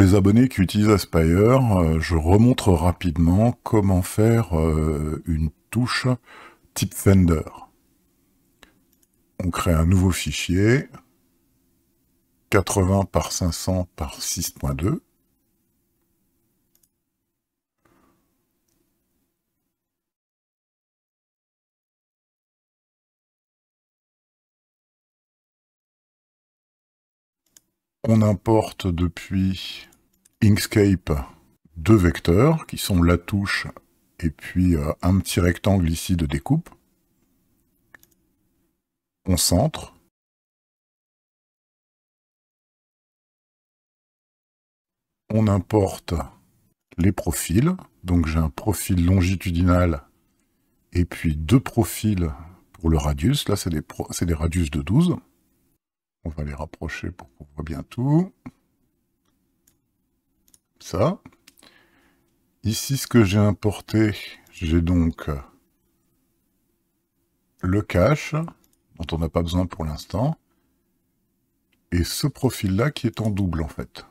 les abonnés qui utilisent Aspire, euh, je remontre rapidement comment faire euh, une touche type Fender. On crée un nouveau fichier, 80 par 500 par 6.2. On importe depuis Inkscape deux vecteurs qui sont la touche et puis euh, un petit rectangle ici de découpe. On centre. On importe les profils. Donc j'ai un profil longitudinal et puis deux profils pour le radius. Là, c'est des, radius de 12. On va les rapprocher pour qu'on voit bien tout. ça. Ici, ce que j'ai importé, j'ai donc le cache, dont on n'a pas besoin pour l'instant, et ce profil-là qui est en double en fait.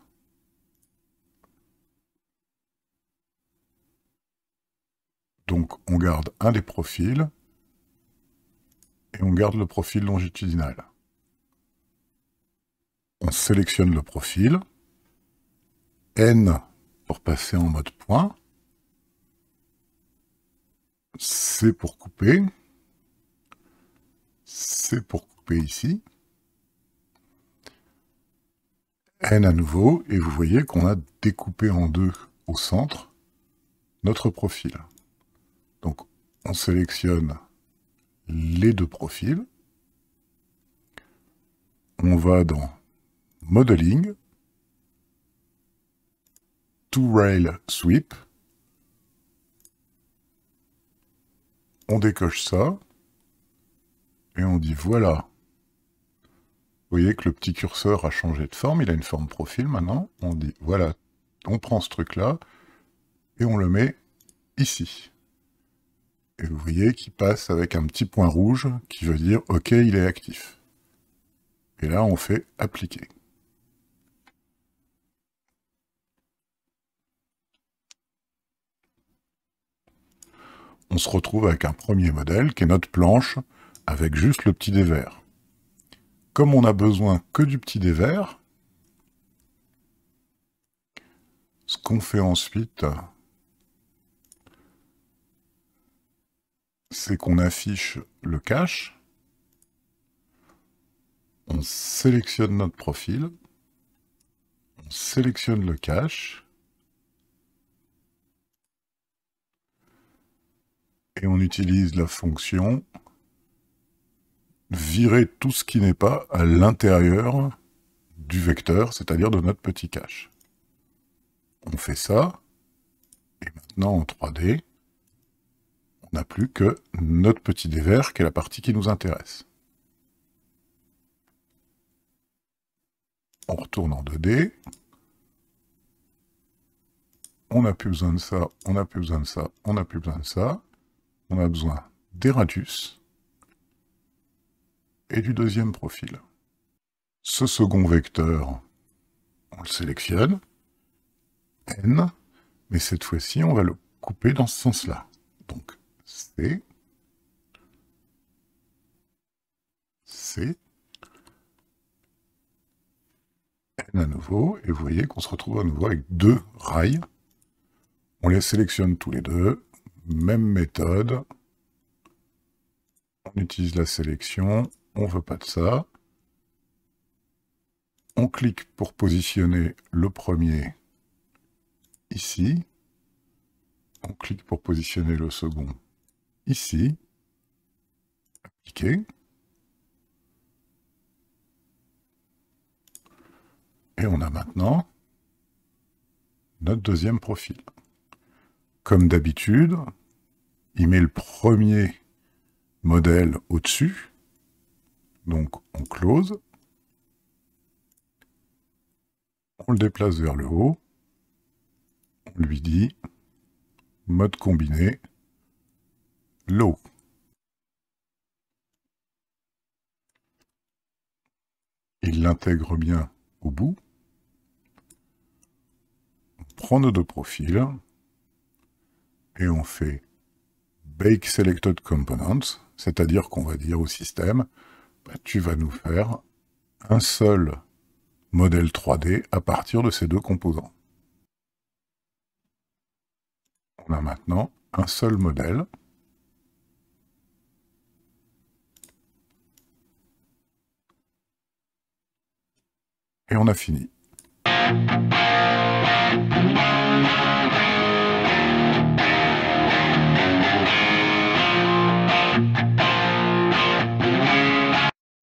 Donc on garde un des profils, et on garde le profil longitudinal on sélectionne le profil, N pour passer en mode point, C pour couper, C pour couper ici, N à nouveau, et vous voyez qu'on a découpé en deux au centre notre profil. Donc on sélectionne les deux profils, on va dans Modeling, To rail Sweep. On décoche ça et on dit voilà. Vous voyez que le petit curseur a changé de forme, il a une forme profil maintenant. On dit voilà, on prend ce truc-là et on le met ici. Et vous voyez qu'il passe avec un petit point rouge qui veut dire OK, il est actif. Et là, on fait appliquer. on se retrouve avec un premier modèle qui est notre planche avec juste le petit dévers. Comme on a besoin que du petit dévers, ce qu'on fait ensuite, c'est qu'on affiche le cache, on sélectionne notre profil, on sélectionne le cache, et on utilise la fonction virer tout ce qui n'est pas à l'intérieur du vecteur, c'est-à-dire de notre petit cache. On fait ça, et maintenant en 3D, on n'a plus que notre petit dévers, qui est la partie qui nous intéresse. On retourne en 2D. On n'a plus besoin de ça, on n'a plus besoin de ça, on n'a plus besoin de ça on a besoin des et du deuxième profil. Ce second vecteur, on le sélectionne, n, mais cette fois-ci, on va le couper dans ce sens-là. Donc, c, c, n à nouveau, et vous voyez qu'on se retrouve à nouveau avec deux rails. On les sélectionne tous les deux, même méthode. On utilise la sélection. On veut pas de ça. On clique pour positionner le premier ici. On clique pour positionner le second ici. Appliquer. Et on a maintenant notre deuxième profil. Comme d'habitude, il met le premier modèle au-dessus. Donc on close. On le déplace vers le haut. On lui dit mode combiné low. Il l'intègre bien au bout. On prend nos deux profils et on fait bake selected components, c'est-à-dire qu'on va dire au système, bah, tu vas nous faire un seul modèle 3D à partir de ces deux composants. On a maintenant un seul modèle. Et on a fini.